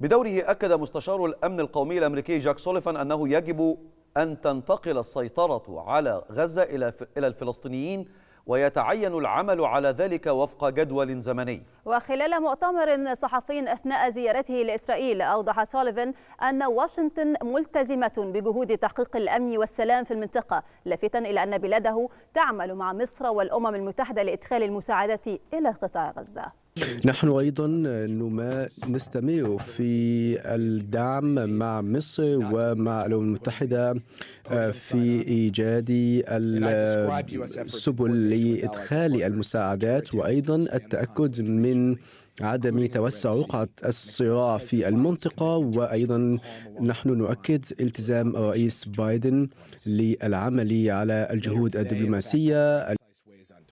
بدوره أكد مستشار الأمن القومي الأمريكي جاك سوليفان أنه يجب أن تنتقل السيطرة على غزة إلى الفلسطينيين ويتعين العمل على ذلك وفق جدول زمني وخلال مؤتمر صحفي أثناء زيارته لإسرائيل أوضح سوليفان أن واشنطن ملتزمة بجهود تحقيق الأمن والسلام في المنطقة لافتا إلى أن بلاده تعمل مع مصر والأمم المتحدة لإدخال المساعدة إلى قطاع غزة نحن أيضا نما نستمر في الدعم مع مصر ومع الأمم المتحدة آه، في إيجاد السبل لإدخال المساعدات وأيضا التأكد من عدم توسع رقعة الصراع في المنطقة وأيضا نحن نؤكد التزام الرئيس بايدن للعمل على الجهود الدبلوماسية